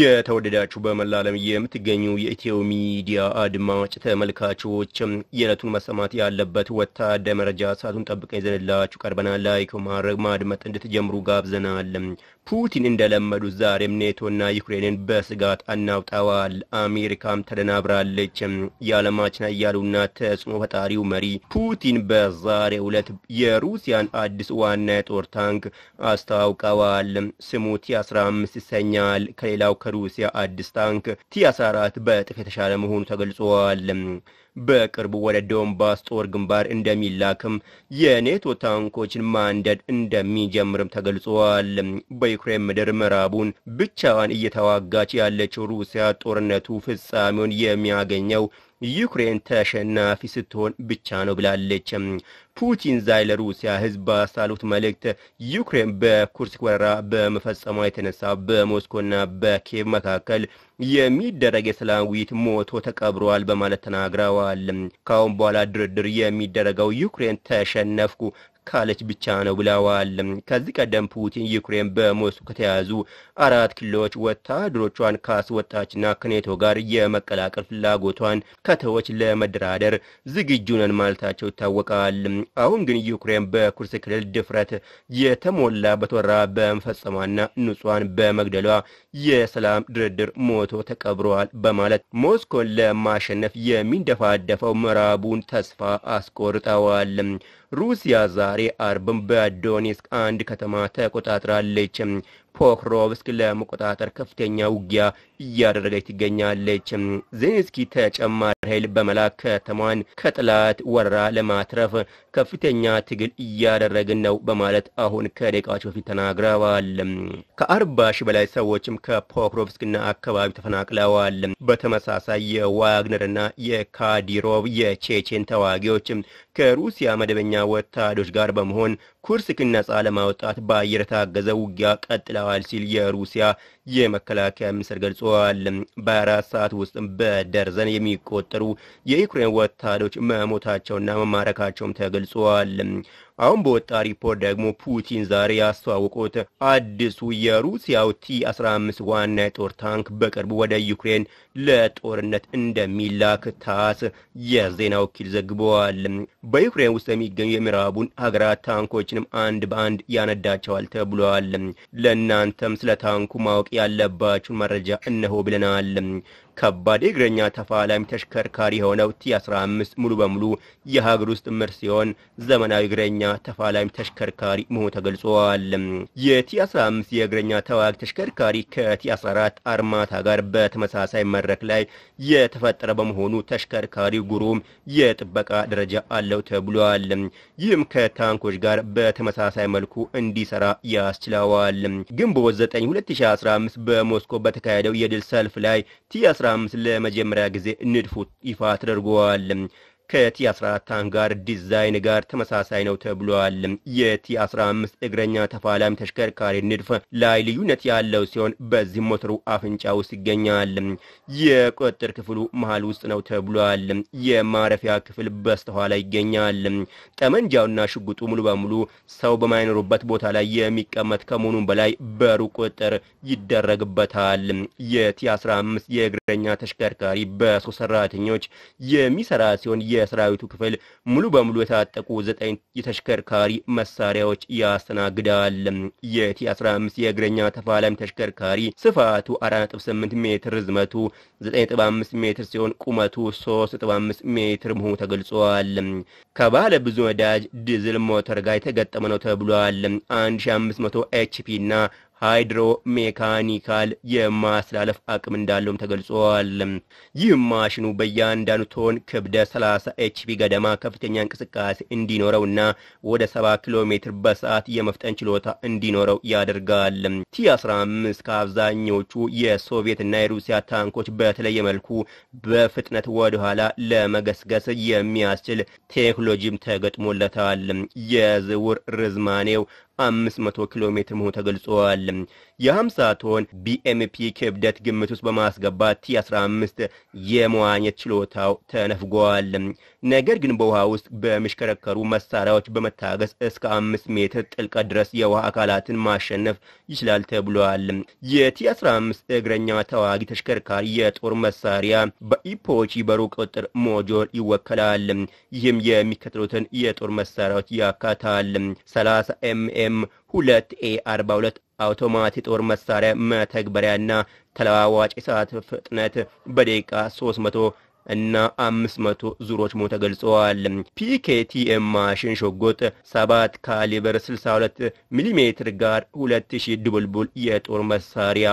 የተወደዳችሁ በመላ ዓለም የምትገኙ የኢትዮ ሚዲያ አድማጭ ተመልካቾች የዕለቱን መሰማት ያለበት ወታደ መረጃ ሰዓቱን ጠብቀን ይዘንላችሁ ቀርበናል። ላይክ ማድረግ ማድመጥ እንድትጀምሩ ጋብዘናል። ፑቲን እንደለመዱት ዛሬም ኔቶና ዩክሬንን በስጋት አናውጠዋል። አሜሪካም ተደናብራለች። የዓለማችን እያሉና ተጽዕኖ ፈጣሪው መሪ ፑቲን በዛሬው ዕለት የሩሲያን አዲስ ዋና የጦር ታንክ አስታውቀዋል። ስሙት 15 ይሰኛል። ከሌላው ከሩሲያ አዲስ ታንክ ቲ-14 በእጥፍ የተሻለ መሆኑ ተገልጿል። በቅርቡ ወደ ዶንባስ ጦር ግንባር እንደሚላክም የኔቶ ታንኮችን ማንደድ እንደሚጀምርም ተገልጿል። በዩክሬን ምድር ምዕራቡን ብቻዋን እየተዋጋች ያለችው ሩሲያ ጦርነቱ ፍጻሜውን የሚያገኘው ዩክሬን ተሸናፊ ስትሆን ብቻ ነው ብላለች። ፑቲን ዛይ ለሩሲያ ሕዝብ ባሳሉት መልእክት ዩክሬን በኩርስክ ወረራ በመፈጸሟ የተነሳ በሞስኮና በኬቭ መካከል የሚደረግ የሰላም ውይይት ሞቶ ተቀብሯል በማለት ተናግረዋል። ካሁን በኋላ ድርድር የሚደረገው ዩክሬን ተሸነፍኩ ካለች ብቻ ነው ብለዋል። ከዚህ ቀደም ፑቲን ዩክሬን በሞስኮ ከተያዙ አራት ክልሎች ወታደሮቿን ካስወጣችና ከኔቶ ጋር የመቀላቀል ፍላጎቷን ከተዎች ለመደራደር ዝግጁ ነን ማለታቸው ይታወቃል። አሁን ግን ዩክሬን በኩርስ ክልል ድፍረት የተሞላ በተወራ በመፈጸሟና ንጹሐን በመግደሏ የሰላም ድርድር ሞቶ ተቀብረዋል በማለት ሞስኮን ለማሸነፍ የሚንደፋደፈው ምዕራቡን ተስፋ አስቆርጠዋል። ሩሲያ ዛሬ ዛሬ አርብም በዶኔስክ አንድ ከተማ ተቆጣጥራለች። ፖክሮቭስክ ለመቆጣጠር ከፍተኛ ውጊያ እያደረገች ትገኛለች። ዜንስኪ ተጨማሪ ኃይል በመላክ ከተማዋን ከጥላት ወረራ ለማትረፍ ከፍተኛ ትግል እያደረግን ነው በማለት አሁን ከደቂቃዎች በፊት ተናግረዋል። ከአርባ ሺህ በላይ ሰዎችም ከፖክሮቭስክና አካባቢ ተፈናቅለዋል። በተመሳሳይ የዋግነርና የካዲሮቭ የቼቼን ተዋጊዎች ከሩሲያ መደበኛ ወታደሮች ጋር በመሆን ኩርስክን ነጻ ለማውጣት በአየር ታገዘ ውጊያ ቀጥለዋል ሲል የሩሲያ የመከላከያ ሚኒስትር ገልጸዋል። በአራት ሰዓት ውስጥ በደርዘን የሚቆጠሩ የዩክሬን ወታደሮች መሞታቸውና መማረካቸውም ተገልጸዋል። አሁን በወጣ ሪፖርት ደግሞ ፑቲን ዛሬ ያስተዋወቁት አዲሱ የሩሲያው ቲ 15 ዋና የጦር ታንክ በቅርቡ ወደ ዩክሬን ለጦርነት እንደሚላክ ታስ የዜና ወኪል ዘግበዋል። በዩክሬን ውስጥ የሚገኙ የምዕራቡን ሀገራት ታንኮችንም አንድ በአንድ ያነዳቸዋል ተብሏል። ለእናንተም ስለ ታንኩ ማወቅ ያለባችሁን መረጃ እነሆ ብለናል። ከባድ የእግረኛ ተፋላሚ ተሽከርካሪ የሆነው ቲ15 ሙሉ በሙሉ የሀገር ውስጥ ምርት ሲሆን ዘመናዊ እግረኛ ተፋላሚ ተሽከርካሪ መሆኑ ተገልጿል። የቲ15 የእግረኛ ተዋጊ ተሽከርካሪ ከቲ14 አርማታ ጋር በተመሳሳይ መድረክ ላይ የተፈጠረ በመሆኑ ተሽከርካሪው ግሩም የጥበቃ ደረጃ አለው ተብሏል። ይህም ከታንኮች ጋር በተመሳሳይ መልኩ እንዲሰራ ያስችለዋል። ግንቦት 9 2015 በሞስኮ በተካሄደው የድል ሰልፍ ላይ ቲ ፕሮግራም ለመጀመሪያ ጊዜ ንድፉ ይፋ ተደርጓል። ከቲ14 አንጋር ዲዛይን ጋር ተመሳሳይ ነው ተብሏል። የቲ15 እግረኛ ተፋላሚ ተሽከርካሪ ንድፍ ላይ ልዩነት ያለው ሲሆን በዚህ ሞተሩ አፍንጫ ውስጥ ይገኛል። የቁጥጥር ክፍሉ መሃል ውስጥ ነው ተብሏል። የማረፊያ ክፍል በስተኋላ ይገኛል። ጠመንጃውና ሽጉጡ ሙሉ በሙሉ ሰው በማይኖሩበት ቦታ ላይ የሚቀመጥ ከመሆኑም በላይ በሩ ቁጥጥር ይደረግበታል። የቲ15 የእግረኛ ተሽከርካሪ በሶስት ሰራተኞች የሚሰራ ሲሆን የሰራዊቱ ክፍል ሙሉ በሙሉ የታጠቁ ዘጠኝ የተሽከርካሪ መሳሪያዎች ያስተናግዳል። የቲ 15 የእግረኛ ተፋላሚ ተሽከርካሪ ስፋቱ 48 ሜትር ርዝመቱ 95 ሜትር ሲሆን ቁመቱ 35 ሜትር መሆኑ ተገልጿል። ከባለ ብዙ ነዳጅ ዲዝል ሞተር ጋር የተገጠመ ነው ተብሏል። 1500 ኤችፒ እና ሃይድሮ ሜካኒካል የማስተላለፍ አቅም እንዳለውም ተገልጿል። ይህ ማሽኑ በእያንዳንዱ ቶን ክብደ 30 ኤችፒ ገደማ ከፍተኛ እንቅስቃሴ እንዲኖረውና ወደ 70 ኪሎ ሜትር በሰዓት የመፍጠን ችሎታ እንዲኖረው ያደርጋል። ቲ15 ከአብዛኞቹ የሶቪየትና የሩሲያ ታንኮች በተለየ መልኩ በፍጥነት ወደኋላ ለመገስገስ የሚያስችል ቴክኖሎጂም ተገጥሞለታል። የዝውር ርዝማኔው አምስት መቶ ኪሎ ሜትር መሆኑ ተገልጿል። የ50 ቶን ቢኤምፒ ክብደት ግምት ውስጥ በማስገባት ቲ15 የመዋኘት ችሎታው ተነፍጓል። ነገር ግን በውሃ ውስጥ በሚሽከረከሩ መሳሪያዎች በመታገስ እስከ አምስት ሜትር ጥልቀት ድረስ የውሃ አካላትን ማሸነፍ ይችላል ተብሏል። የቲ15 እግረኛ ተዋጊ ተሽከርካሪ የጦር መሳሪያ በኢፖቺ በሩ ቁጥር ሞጆል ይወከላል። ይህም የሚከተሉትን የጦር መሳሪያዎች ያካታል 30 ኤምኤም ሁለት ኤ 42 አውቶማት ጦር መሳሪያ መተግበሪያና ተለዋዋጭ ሰዓት ፍጥነት በደቂቃ 300 እና አምስት መቶ ዙሮች ሞ ተገልጸዋል። ፒኬቲኤም ማሽን ሾጎጥ ሰባት ካሊበር 62 ሚሊሜትር ጋር 2000 ድቡልቡል የጦር መሳሪያ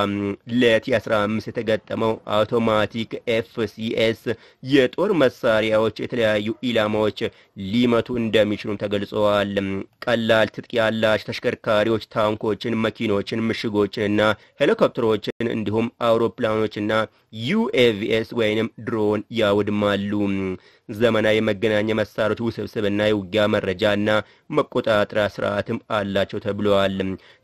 ለቲ 15 የተገጠመው አውቶማቲክ ኤፍሲኤስ የጦር መሳሪያዎች የተለያዩ ኢላማዎች ሊመቱ እንደሚችሉ ተገልጸዋል። ቀላል ትጥቅ ያላቸው ተሽከርካሪዎች ታንኮችን፣ መኪኖችን፣ ምሽጎችንና ሄሊኮፕተሮችን እንዲሁም አውሮፕላኖችና ዩኤቪኤስ ወይንም ድሮን ያወድማሉ። ዘመናዊ የመገናኛ መሳሪያዎች ውስብስብና የውጊያ መረጃና መቆጣጠሪያ ስርዓትም አላቸው ተብለዋል።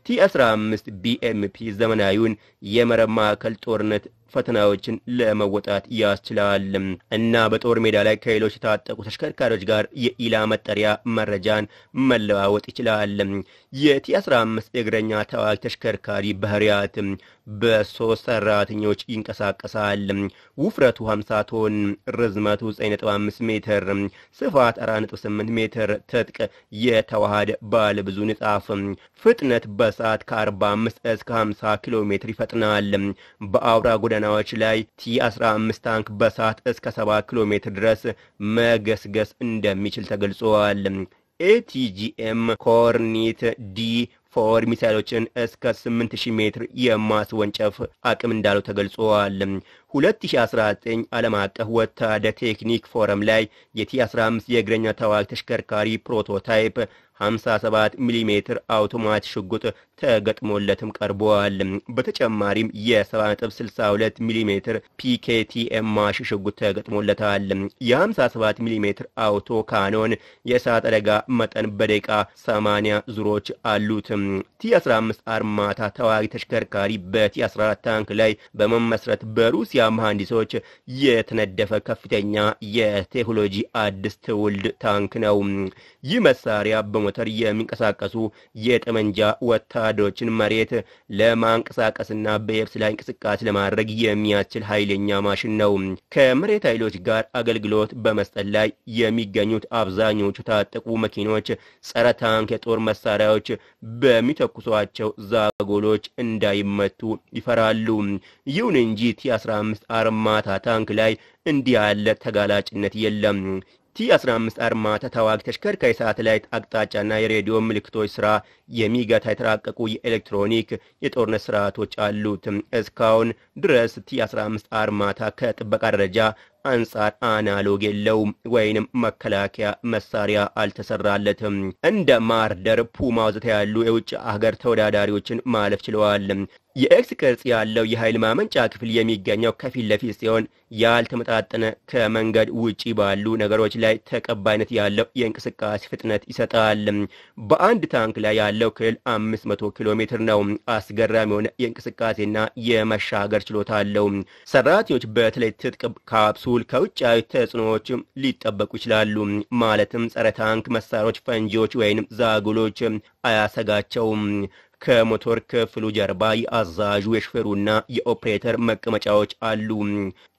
ቲ15 ቢኤምፒ ዘመናዊውን የመረብ ማዕከል ጦርነት ፈተናዎችን ለመወጣት ያስችላል እና በጦር ሜዳ ላይ ከሌሎች የታጠቁ ተሽከርካሪዎች ጋር የኢላ መጠሪያ መረጃን መለዋወጥ ይችላል። የቲ15 እግረኛ ተዋጊ ተሽከርካሪ ባህሪያት በሶስት ሰራተኞች ይንቀሳቀሳል። ውፍረቱ 50 ቶን፣ ርዝመቱ 9.5 ሜትር ስፋት 48 ሜትር ትጥቅ የተዋሃደ ባለ ብዙ ንጣፍ ፍጥነት በሰዓት ከ45 እስከ 50 ኪሎ ሜትር ይፈጥናል። በአውራ ጎዳናዎች ላይ ቲ15 ታንክ በሰዓት እስከ 7 ኪሎ ሜትር ድረስ መገስገስ እንደሚችል ተገልጿል። ኤቲጂኤም ኮርኒት ዲ ፎር ሚሳይሎችን እስከ 8000 ሜትር የማስወንጨፍ አቅም እንዳለው ተገልጿል። 2019 ዓለም አቀፍ ወታደ ቴክኒክ ፎረም ላይ የቲ15 የእግረኛ ተዋጊ ተሽከርካሪ ፕሮቶታይፕ 57 ሚሜ አውቶማት ሽጉጥ ተገጥሞለትም ቀርቧል። በተጨማሪም የ7.62 ሚሜ ፒኬቲኤም ማሽ ሽጉጥ ተገጥሞለታል። የ57 ሚሜ አውቶ ካኖን የእሳት አደጋ መጠን በደቂቃ 80 ዙሮች አሉት። ቲ15 አርማታ ተዋጊ ተሽከርካሪ በቲ14 ታንክ ላይ በመመስረት በሩሲያ መሐንዲሶች የተነደፈ ከፍተኛ የቴክኖሎጂ አዲስ ትውልድ ታንክ ነው። ይህ መሳሪያ በሞተር የሚንቀሳቀሱ የጠመንጃ ወታደሮችን መሬት ለማንቀሳቀስና በየብስ ላይ እንቅስቃሴ ለማድረግ የሚያስችል ኃይለኛ ማሽን ነው። ከመሬት ኃይሎች ጋር አገልግሎት በመስጠት ላይ የሚገኙት አብዛኞቹ ታጠቁ መኪኖች ጸረ ታንክ የጦር መሳሪያዎች በሚተኩሷቸው ዛጎሎች እንዳይመቱ ይፈራሉ። ይሁን እንጂ ቲ15 ቲ አርማታ ታንክ ላይ እንዲህ ያለ ተጋላጭነት የለም። ቲ-15 አርማታ ተዋጊ ተሽከርካሪ ሳተላይት አቅጣጫና የሬዲዮ ምልክቶች ስራ የሚገታ የተራቀቁ የኤሌክትሮኒክ የጦርነት ስርዓቶች አሉት። እስካሁን ድረስ ቲ-15 አርማታ ከጥበቃ ደረጃ አንጻር አናሎግ የለውም ወይንም መከላከያ መሳሪያ አልተሰራለትም። እንደ ማርደር ፑማውዝታ ያሉ የውጭ አገር ተወዳዳሪዎችን ማለፍ ችለዋል። የኤክስ ቅርጽ ያለው የኃይል ማመንጫ ክፍል የሚገኘው ከፊት ለፊት ሲሆን ያልተመጣጠነ ከመንገድ ውጪ ባሉ ነገሮች ላይ ተቀባይነት ያለው የእንቅስቃሴ ፍጥነት ይሰጣል። በአንድ ታንክ ላይ ያለው ክልል 500 ኪሎ ሜትር ነው። አስገራሚ የሆነ የእንቅስቃሴና የመሻገር ችሎታ አለው። ሰራተኞች በተለይ ትጥቅ ካፕሱ በኩል ከውጫዊ ተጽዕኖዎች ሊጠበቁ ይችላሉ። ማለትም ጸረ ታንክ መሳሪያዎች፣ ፈንጂዎች ወይንም ዛጉሎች አያሰጋቸውም። ከሞቶር ክፍሉ ጀርባ የአዛዡ የሽፈሩና የኦፕሬተር መቀመጫዎች አሉ።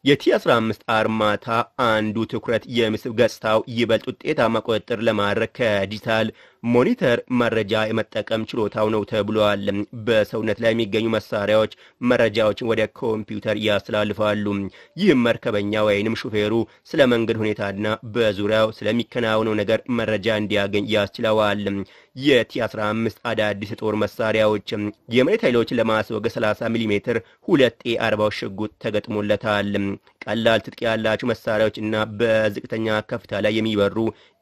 የቲ15 አርማታ አንዱ ትኩረት የምስብ ገጽታው ይበልጥ ውጤታማ ቁጥጥር ለማድረግ ከዲጂታል ሞኒተር መረጃ የመጠቀም ችሎታው ነው ተብሏል። በሰውነት ላይ የሚገኙ መሳሪያዎች መረጃዎችን ወደ ኮምፒውተር ያስተላልፋሉ። ይህም መርከበኛ ወይንም ሹፌሩ ስለ መንገድ ሁኔታና በዙሪያው ስለሚከናወነው ነገር መረጃ እንዲያገኝ ያስችለዋል። የቲ15 አዳዲስ የጦር መሳሪያዎች የመሬት ኃይሎችን ለማስወገድ 30 ሚሜ ሁለት ኤ40 ሽጉጥ ተገጥሞለታል። ቀላል ትጥቅ ያላቸው መሳሪያዎች እና በዝቅተኛ ከፍታ ላይ የሚበሩ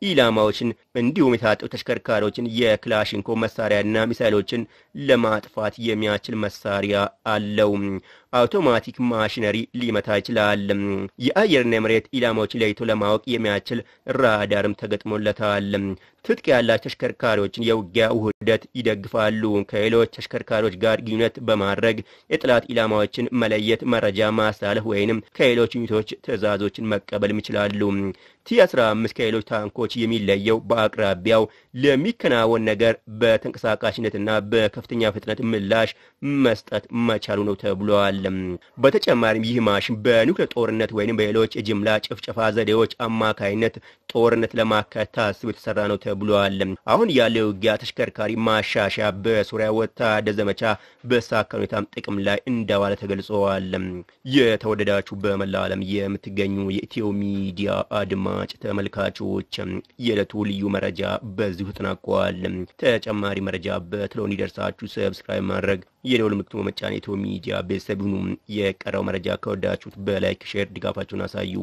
ኢላማዎችን እንዲሁም የታጠቁ ተሽከርካሪዎችን፣ የክላሽንኮ መሳሪያና ሚሳይሎችን ለማጥፋት የሚያስችል መሳሪያ አለው። አውቶማቲክ ማሽነሪ ሊመታ ይችላል። የአየርና የመሬት ኢላማዎች ለይቶ ለማወቅ የሚያስችል ራዳርም ተገጥሞለታል። ትጥቅ ያላቸው ተሽከርካሪዎችን የውጊያ ውህደት ይደግፋሉ። ከሌሎች ተሽከርካሪዎች ጋር ግንኙነት በማድረግ የጥላት ኢላማዎችን መለየት፣ መረጃ ማስተላለፍ ወይንም ከሌሎች ዩኒቶች ትዕዛዞችን መቀበልም ይችላሉ። ቲ-15 ከሌሎች ታንኮች የሚለየው በአቅራቢያው ለሚከናወን ነገር በተንቀሳቃሽነትና በከፍተኛ ፍጥነት ምላሽ መስጠት መቻሉ ነው ተብሏል። በተጨማሪም ይህ ማሽን በኒውክሌር ጦርነት ወይም በሌሎች ጅምላ ጭፍጨፋ ዘዴዎች አማካይነት ጦርነት ለማካሄድ ታስቦ የተሰራ ነው ተብሏል። አሁን ያለው ውጊያ ተሽከርካሪ ማሻሻ በሱሪያ ወታደር ዘመቻ በሳካ ሁኔታም ጥቅም ላይ እንደዋለ ተገልጸዋል። የተወደዳችሁ በመላው ዓለም የምትገኙ የኢትዮ ሚዲያ አድማ አድማጭ ተመልካቾች የዕለቱ ልዩ መረጃ በዚሁ ተጠናቋል። ተጨማሪ መረጃ በትሎን እንዲደርሳችሁ ሰብስክራይብ ማድረግ የደውል ምልክቱን በመጫን ኢትዮ ሚዲያ ቤተሰብ ሁኑ። የቀረው መረጃ ከወዳችሁት በላይክ ሼር ድጋፋችሁን አሳዩ።